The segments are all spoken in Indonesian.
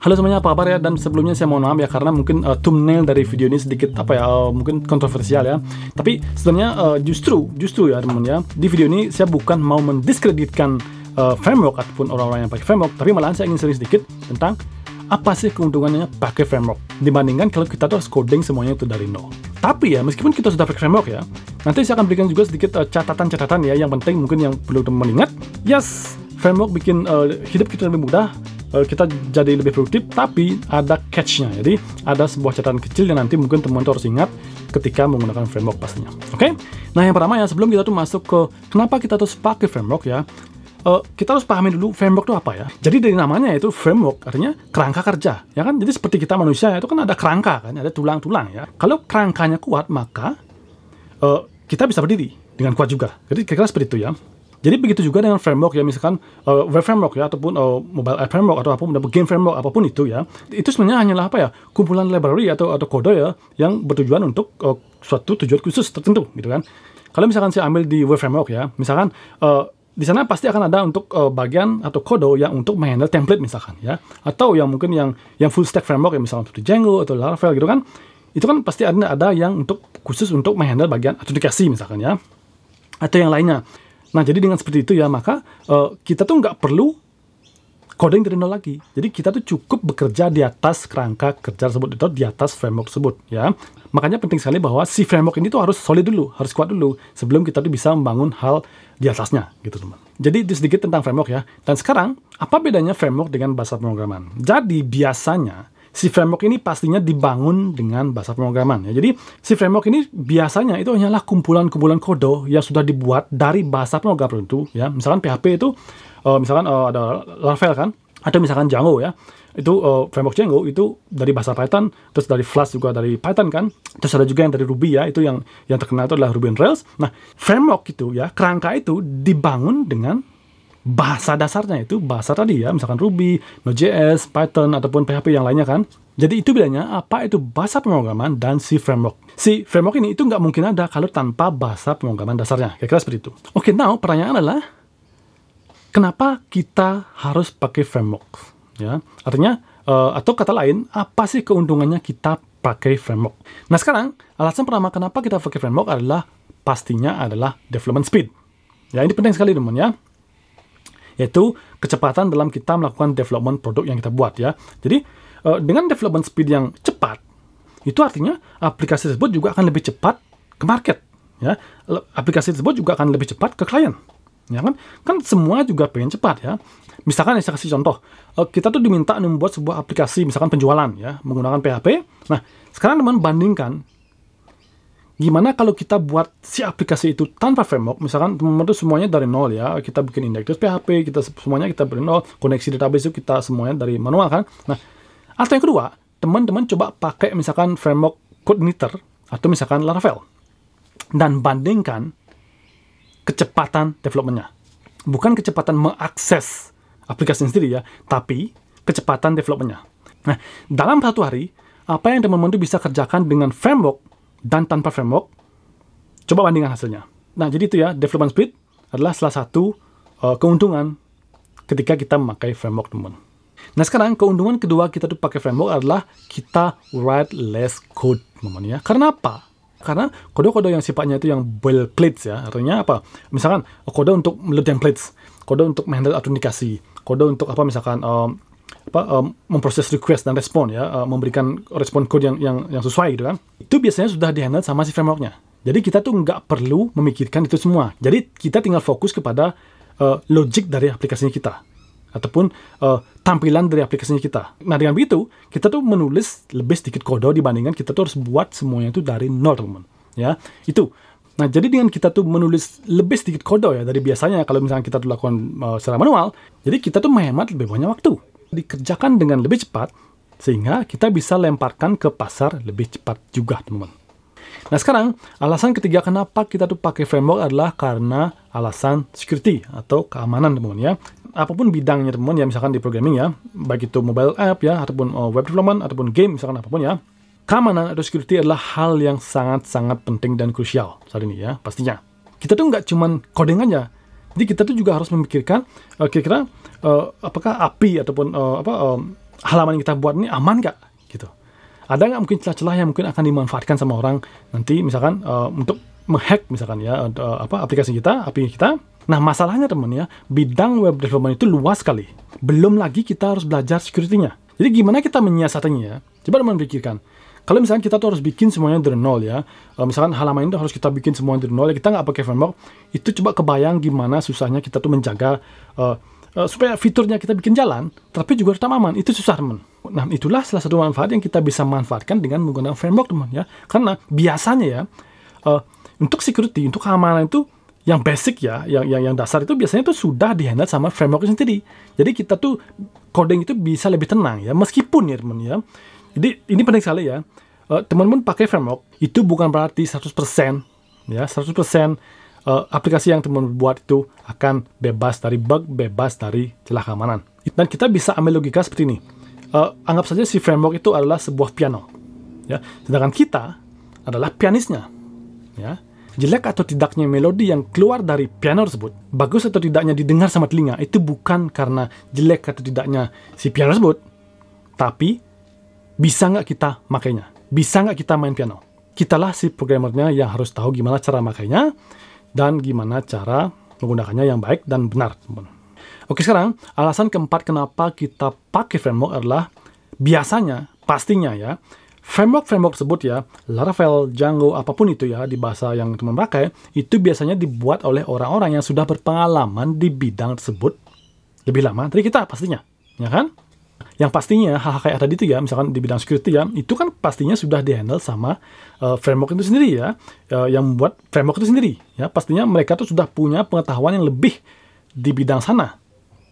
Halo semuanya, apa kabar ya? Dan sebelumnya saya mohon maaf ya karena mungkin uh, thumbnail dari video ini sedikit apa ya, uh, mungkin kontroversial ya. Tapi sebenarnya uh, justru, justru ya teman teman ya, di video ini saya bukan mau mendiskreditkan uh, framework ataupun orang-orang yang pakai framework, tapi malah saya ingin sering sedikit tentang apa sih keuntungannya pakai framework dibandingkan kalau kita tuh skoding coding semuanya itu dari nol. Tapi ya, meskipun kita sudah pakai framework ya, nanti saya akan berikan juga sedikit catatan-catatan uh, ya yang penting mungkin yang perlu teman ingat. Yes, framework bikin uh, hidup kita lebih mudah Eh, kita jadi lebih produktif tapi ada catch-nya jadi ada sebuah catatan kecil yang nanti mungkin teman-teman harus ingat ketika menggunakan framework pastinya oke okay? nah yang pertama ya sebelum kita tuh masuk ke kenapa kita tuh pakai framework ya uh, kita harus pahami dulu framework itu apa ya. Jadi dari namanya itu framework artinya kerangka kerja, ya kan? Jadi seperti kita manusia itu kan ada kerangka kan, ada tulang-tulang ya. Kalau kerangkanya kuat maka uh, kita bisa berdiri dengan kuat juga. Jadi kira-kira seperti itu ya. Jadi begitu juga dengan framework ya misalkan uh, web framework ya ataupun uh, mobile app framework atau apapun game framework apapun itu ya itu sebenarnya hanyalah apa ya kumpulan library atau atau kode ya yang bertujuan untuk uh, suatu tujuan khusus tertentu gitu kan. Kalau misalkan saya ambil di web framework ya misalkan uh, di sana pasti akan ada untuk uh, bagian atau kode yang untuk menghandle template misalkan ya atau yang mungkin yang yang full stack framework yang misalkan seperti Django atau Laravel gitu kan itu kan pasti ada ada yang untuk khusus untuk menghandle bagian autentikasi misalkan ya atau yang lainnya Nah, jadi dengan seperti itu ya, maka uh, kita tuh nggak perlu coding dari nol lagi. Jadi kita tuh cukup bekerja di atas kerangka kerja tersebut atau di atas framework tersebut ya. Makanya penting sekali bahwa si framework ini tuh harus solid dulu, harus kuat dulu sebelum kita tuh bisa membangun hal di atasnya gitu teman. Jadi itu sedikit tentang framework ya. Dan sekarang apa bedanya framework dengan bahasa pemrograman? Jadi biasanya si framework ini pastinya dibangun dengan bahasa pemrograman ya. Jadi si framework ini biasanya itu hanyalah kumpulan-kumpulan kode yang sudah dibuat dari bahasa pemrograman itu ya. Misalkan PHP itu uh, misalkan uh, ada Laravel kan, atau misalkan Django ya. Itu uh, framework Django itu dari bahasa Python, terus dari Flash juga dari Python kan. Terus ada juga yang dari Ruby ya, itu yang yang terkenal itu adalah Ruby on Rails. Nah, framework itu ya, kerangka itu dibangun dengan bahasa dasarnya itu bahasa tadi ya, misalkan Ruby, Node.js, Python, ataupun PHP yang lainnya kan. Jadi itu bedanya apa itu bahasa pemrograman dan si framework. Si framework ini itu nggak mungkin ada kalau tanpa bahasa pemrograman dasarnya. Kira-kira seperti itu. Oke, okay, now pertanyaan adalah, kenapa kita harus pakai framework? Ya, artinya, uh, atau kata lain, apa sih keuntungannya kita pakai framework? Nah sekarang, alasan pertama kenapa kita pakai framework adalah pastinya adalah development speed. Ya, ini penting sekali teman ya yaitu kecepatan dalam kita melakukan development produk yang kita buat ya. Jadi uh, dengan development speed yang cepat itu artinya aplikasi tersebut juga akan lebih cepat ke market ya. Aplikasi tersebut juga akan lebih cepat ke klien. Ya kan? Kan semua juga pengen cepat ya. Misalkan saya kasih contoh, eh, kita tuh diminta membuat sebuah aplikasi misalkan penjualan ya menggunakan PHP. Nah, sekarang teman bandingkan gimana kalau kita buat si aplikasi itu tanpa framework, misalkan teman-teman itu semuanya dari nol ya, kita bikin indeks PHP, kita semuanya kita beri nol, koneksi database itu kita semuanya dari manual kan. Nah, atau yang kedua, teman-teman coba pakai misalkan framework niter atau misalkan Laravel dan bandingkan kecepatan developmentnya. Bukan kecepatan mengakses aplikasi sendiri ya, tapi kecepatan developmentnya. Nah, dalam satu hari, apa yang teman-teman itu bisa kerjakan dengan framework dan tanpa framework, coba bandingkan hasilnya. Nah, jadi itu ya, development speed adalah salah satu uh, keuntungan ketika kita memakai framework, teman. teman Nah, sekarang keuntungan kedua kita tuh pakai framework adalah kita write less code, teman teman ya. Karena apa? Karena kode-kode yang sifatnya itu yang boilerplate ya, artinya apa? Misalkan kode untuk melihat templates, kode untuk menghandle autentikasi, kode untuk apa misalkan um, apa um, memproses request dan respon ya uh, memberikan respon code yang, yang yang sesuai gitu kan itu biasanya sudah dihandle sama si frameworknya jadi kita tuh nggak perlu memikirkan itu semua jadi kita tinggal fokus kepada uh, logic dari aplikasinya kita ataupun uh, tampilan dari aplikasinya kita. Nah dengan begitu kita tuh menulis lebih sedikit kode dibandingkan kita tuh harus buat semuanya itu dari nol teman Ya itu Nah, jadi dengan kita tuh menulis lebih sedikit kode ya dari biasanya kalau misalnya kita tuh lakukan uh, secara manual, jadi kita tuh menghemat lebih banyak waktu dikerjakan dengan lebih cepat, sehingga kita bisa lemparkan ke pasar lebih cepat juga, teman-teman. Nah sekarang, alasan ketiga kenapa kita tuh pakai framework adalah karena alasan security atau keamanan, teman-teman ya. Apapun bidangnya, teman-teman ya, misalkan di programming ya, baik itu mobile app ya, ataupun oh, web development, ataupun game, misalkan apapun ya, keamanan atau security adalah hal yang sangat-sangat penting dan krusial saat ini ya, pastinya. Kita tuh nggak cuman coding aja, jadi kita tuh juga harus memikirkan eh, kira-kira uh, apakah api ataupun uh, apa um, halaman yang kita buat ini aman nggak gitu ada nggak mungkin celah-celah yang mungkin akan dimanfaatkan sama orang nanti misalkan uh, untuk menghack misalkan ya uh, apa aplikasi kita api kita nah masalahnya teman ya bidang web development itu luas sekali belum lagi kita harus belajar security-nya jadi gimana kita menyiasatinya ya coba teman pikirkan kalau misalkan kita tuh harus bikin semuanya dari nol ya uh, misalkan halaman itu harus kita bikin semuanya dari nol ya kita nggak pakai framework itu coba kebayang gimana susahnya kita tuh menjaga uh, Eh, supaya fiturnya kita bikin jalan, tapi juga tetap aman. Itu susah, teman. Nah, itulah salah satu manfaat yang kita bisa manfaatkan dengan menggunakan framework, teman ya. Karena biasanya ya uh, untuk security, untuk keamanan itu yang basic ya, yang yang yang dasar itu biasanya itu sudah dihandle sama framework sendiri. Jadi kita tuh coding itu bisa lebih tenang ya, meskipun ya teman ya. Jadi ini penting sekali ya. Eh, teman teman-teman pakai framework itu bukan berarti 100% ya, 100% uh, aplikasi yang teman buat itu akan bebas dari bug, bebas dari celah keamanan. Dan kita bisa ambil logika seperti ini. Uh, anggap saja si framework itu adalah sebuah piano, ya. Sedangkan kita adalah pianisnya, ya. Jelek atau tidaknya melodi yang keluar dari piano tersebut, bagus atau tidaknya didengar sama telinga, itu bukan karena jelek atau tidaknya si piano tersebut, tapi bisa nggak kita makainya, bisa nggak kita main piano. Kitalah si programmernya yang harus tahu gimana cara makainya, dan gimana cara menggunakannya yang baik dan benar. Oke sekarang, alasan keempat kenapa kita pakai framework adalah biasanya, pastinya ya, framework-framework tersebut ya, Laravel, Django, apapun itu ya, di bahasa yang teman pakai, itu biasanya dibuat oleh orang-orang yang sudah berpengalaman di bidang tersebut lebih lama dari kita pastinya, ya kan? Yang pastinya hal-hal kayak tadi itu ya, misalkan di bidang security ya, itu kan pastinya sudah dihandle sama uh, framework itu sendiri ya, uh, yang membuat framework itu sendiri ya. Pastinya mereka tuh sudah punya pengetahuan yang lebih di bidang sana.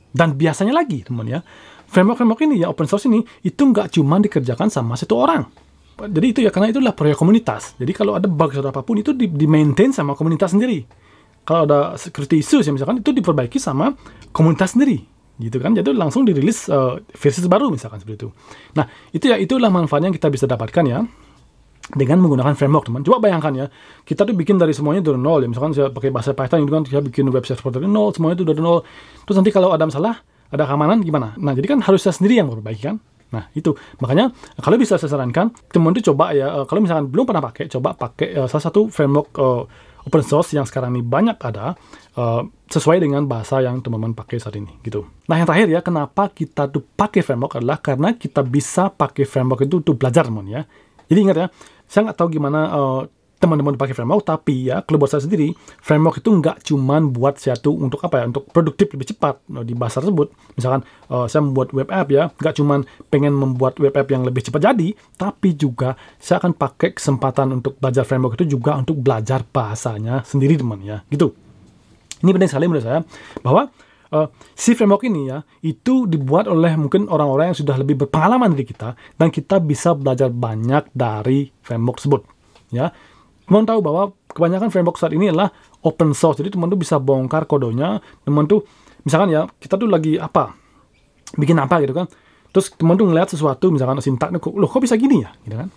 Dan biasanya lagi, teman ya, framework-framework ini ya open source ini itu nggak cuma dikerjakan sama satu orang. Jadi itu ya karena itulah proyek komunitas. Jadi kalau ada bug atau apapun itu di, di maintain sama komunitas sendiri. Kalau ada security issues ya misalkan itu diperbaiki sama komunitas sendiri gitu kan jadi langsung dirilis uh, versi baru misalkan seperti itu nah itu ya itulah manfaatnya yang kita bisa dapatkan ya dengan menggunakan framework teman coba bayangkan ya kita tuh bikin dari semuanya dari nol ya misalkan saya pakai bahasa Python itu kan kita bikin website seperti dari nol semuanya itu dari nol terus nanti kalau ada masalah ada keamanan gimana nah jadi kan harus saya sendiri yang memperbaiki kan Nah, itu. Makanya kalau bisa saya sarankan, teman tuh coba ya, eh, kalau misalkan belum pernah pakai, coba pakai uh, salah satu framework uh, open source yang sekarang ini banyak ada uh, sesuai dengan bahasa yang teman-teman pakai saat ini gitu. Nah yang terakhir ya kenapa kita tuh pakai framework adalah karena kita bisa pakai framework itu untuk belajar mon ya. Jadi ingat ya, saya nggak tahu gimana uh, teman-teman pakai framework tapi ya kalau buat saya sendiri framework itu nggak cuman buat satu untuk apa ya untuk produktif lebih cepat nah, di bahasa tersebut misalkan uh, saya membuat web app ya nggak cuman pengen membuat web app yang lebih cepat jadi tapi juga saya akan pakai kesempatan untuk belajar framework itu juga untuk belajar bahasanya sendiri teman ya gitu ini penting sekali menurut saya bahwa uh, si framework ini ya itu dibuat oleh mungkin orang-orang yang sudah lebih berpengalaman dari kita dan kita bisa belajar banyak dari framework tersebut ya teman tahu bahwa kebanyakan framework saat ini adalah open source jadi teman tuh bisa bongkar kodenya teman tuh misalkan ya kita tuh lagi apa bikin apa gitu kan terus teman tuh ngeliat sesuatu misalkan sintaknya kok loh kok bisa gini ya gitu kan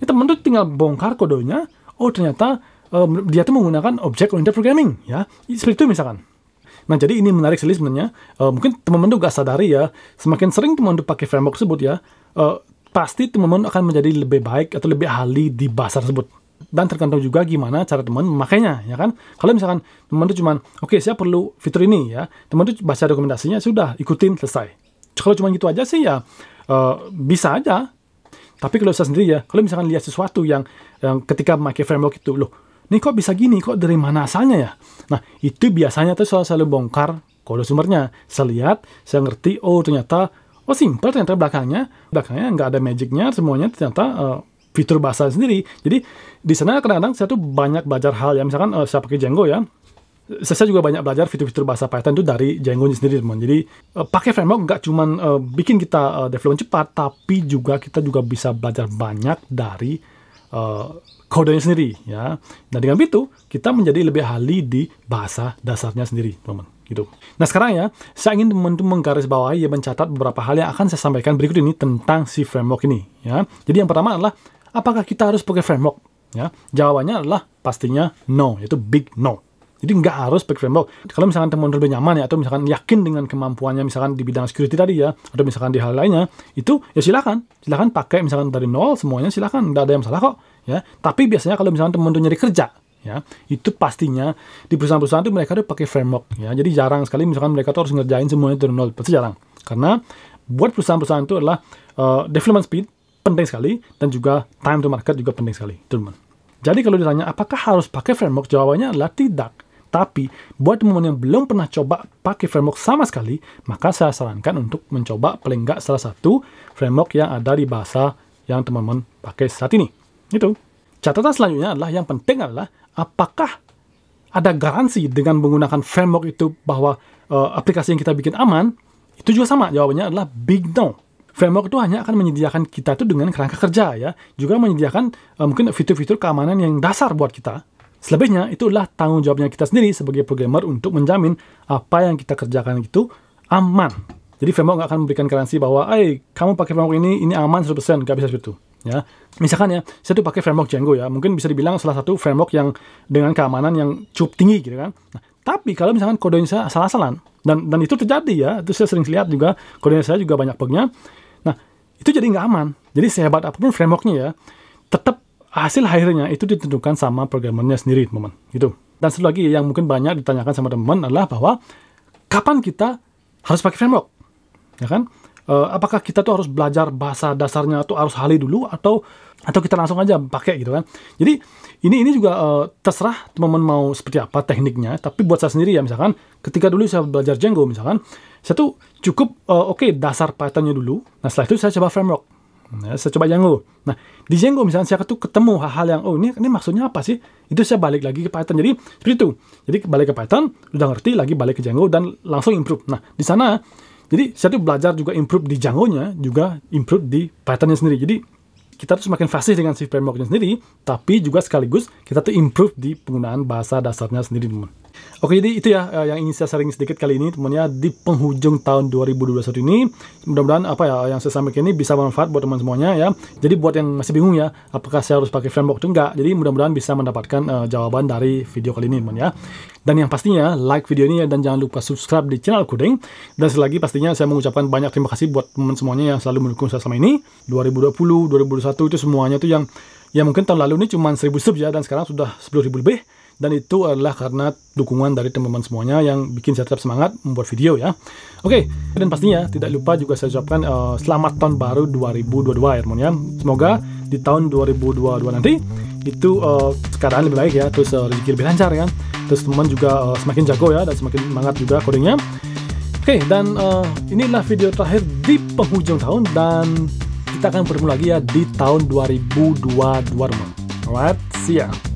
ya teman tuh tinggal bongkar kodenya oh ternyata um, dia tuh menggunakan object oriented programming ya seperti itu misalkan Nah, jadi ini menarik sekali sebenarnya. Uh, mungkin teman-teman tuh gak sadari ya, semakin sering teman tuh pakai framework tersebut ya, uh, pasti teman-teman akan menjadi lebih baik atau lebih ahli di bahasa tersebut dan tergantung juga gimana cara teman memakainya ya kan kalau misalkan teman itu cuman oke okay, saya perlu fitur ini ya teman itu baca rekomendasinya sudah ikutin selesai kalau cuma gitu aja sih ya uh, bisa aja tapi kalau saya sendiri ya kalau misalkan lihat sesuatu yang yang ketika memakai framework itu loh ini kok bisa gini kok dari mana asalnya ya nah itu biasanya tuh selalu, selalu bongkar kalau sumbernya saya lihat saya ngerti oh ternyata oh simpel. ternyata belakangnya belakangnya nggak ada magicnya semuanya ternyata uh, fitur bahasa sendiri. Jadi di sana kadang-kadang saya tuh banyak belajar hal ya, misalkan uh, saya pakai Django ya, saya juga banyak belajar fitur-fitur bahasa Python itu dari Django sendiri teman. Jadi uh, pakai framework nggak cuma uh, eh, bikin kita uh, development cepat, tapi juga kita juga bisa belajar banyak dari uh, kodenya sendiri ya. Nah dengan itu kita menjadi lebih ahli di bahasa dasarnya sendiri teman gitu. Nah sekarang ya, saya ingin teman menggaris bawahi ya mencatat beberapa hal yang akan saya sampaikan berikut ini tentang si framework ini ya. Jadi yang pertama adalah Apakah kita harus pakai framework? Ya, jawabannya adalah pastinya no, yaitu big no. Jadi nggak harus pakai framework. Kalau misalkan teman lebih nyaman ya, atau misalkan yakin dengan kemampuannya, misalkan di bidang security tadi ya, atau misalkan di hal lainnya, itu ya silakan, silakan pakai misalkan dari nol semuanya silakan, nggak ada yang salah kok. Ya, tapi biasanya kalau misalkan teman tuh nyari kerja, ya itu pastinya di perusahaan-perusahaan itu mereka tuh pakai framework ya jadi jarang sekali misalkan mereka tuh harus ngerjain semuanya dari nol pasti jarang karena buat perusahaan-perusahaan itu adalah uh, development speed penting sekali dan juga time to market juga penting sekali, teman. Jadi kalau ditanya apakah harus pakai framework, jawabannya adalah tidak. Tapi buat teman-teman yang belum pernah coba pakai framework sama sekali, maka saya sarankan untuk mencoba paling nggak salah satu framework yang ada di bahasa yang teman-teman pakai saat ini. Itu. Catatan selanjutnya adalah yang penting adalah apakah ada garansi dengan menggunakan framework itu bahwa uh, aplikasi yang kita bikin aman? Itu juga sama jawabannya adalah big no framework itu hanya akan menyediakan kita itu dengan kerangka kerja ya, juga menyediakan uh, mungkin fitur-fitur keamanan yang dasar buat kita. Selebihnya itulah tanggung jawabnya kita sendiri sebagai programmer untuk menjamin apa yang kita kerjakan itu aman. Jadi framework nggak akan memberikan garansi bahwa, eh kamu pakai framework ini, ini aman 100%, nggak bisa seperti itu. Ya, misalkan ya, saya tuh pakai framework Django ya, mungkin bisa dibilang salah satu framework yang dengan keamanan yang cukup tinggi gitu kan. Nah, tapi kalau misalkan kodenya saya salah dan, dan itu terjadi ya, itu saya sering lihat juga, kodenya saya juga banyak bugnya, itu jadi nggak aman. Jadi sehebat apapun frameworknya ya, tetap hasil akhirnya itu ditentukan sama programmernya sendiri, teman-teman. Gitu. Dan satu lagi yang mungkin banyak ditanyakan sama teman-teman adalah bahwa kapan kita harus pakai framework, ya kan? Uh, apakah kita tuh harus belajar bahasa dasarnya atau harus hali dulu atau atau kita langsung aja pakai gitu kan jadi ini ini juga uh, terserah teman-teman mau seperti apa tekniknya tapi buat saya sendiri ya misalkan ketika dulu saya belajar Django misalkan saya tuh cukup uh, oke okay, dasar Pythonnya dulu nah setelah itu saya coba framework nah, saya coba Django nah di Django misalkan saya tuh ketemu hal-hal yang oh ini ini maksudnya apa sih itu saya balik lagi ke Python jadi seperti itu jadi balik ke Python udah ngerti lagi balik ke Django dan langsung improve nah di sana jadi saya tuh belajar juga improve di Django-nya juga improve di Python-nya sendiri jadi kita tuh semakin fasih dengan si frameworknya sendiri, tapi juga sekaligus kita tuh improve di penggunaan bahasa dasarnya sendiri, teman. Oke jadi itu ya eh, yang ingin saya sharing sedikit kali ini temennya di penghujung tahun 2021 ini mudah-mudahan apa ya yang saya sampaikan ini bisa bermanfaat buat teman semuanya ya. Jadi buat yang masih bingung ya apakah saya harus pakai framework atau enggak. Jadi mudah-mudahan bisa mendapatkan uh, jawaban dari video kali ini teman ya. Dan yang pastinya like video ini ya, dan jangan lupa subscribe di channel Kudeng Dan selagi pastinya saya mengucapkan banyak terima kasih buat teman semuanya yang selalu mendukung saya selama ini. 2020, 2021 itu semuanya tuh yang ya mungkin tahun lalu ini cuma 1000 sub ya dan sekarang sudah 10.000 lebih dan itu adalah karena dukungan dari teman-teman semuanya yang bikin saya tetap semangat membuat video ya. Oke, okay. dan pastinya tidak lupa juga saya ucapkan uh, selamat tahun baru 2022 ya teman ya. Semoga di tahun 2022 nanti itu uh, keadaan lebih baik ya, terus uh, rezeki lebih lancar ya. Terus teman juga uh, semakin jago ya dan semakin semangat juga codingnya. Oke, okay, dan uh, inilah video terakhir di penghujung tahun dan kita akan bertemu lagi ya di tahun 2022 teman. Alright, see ya.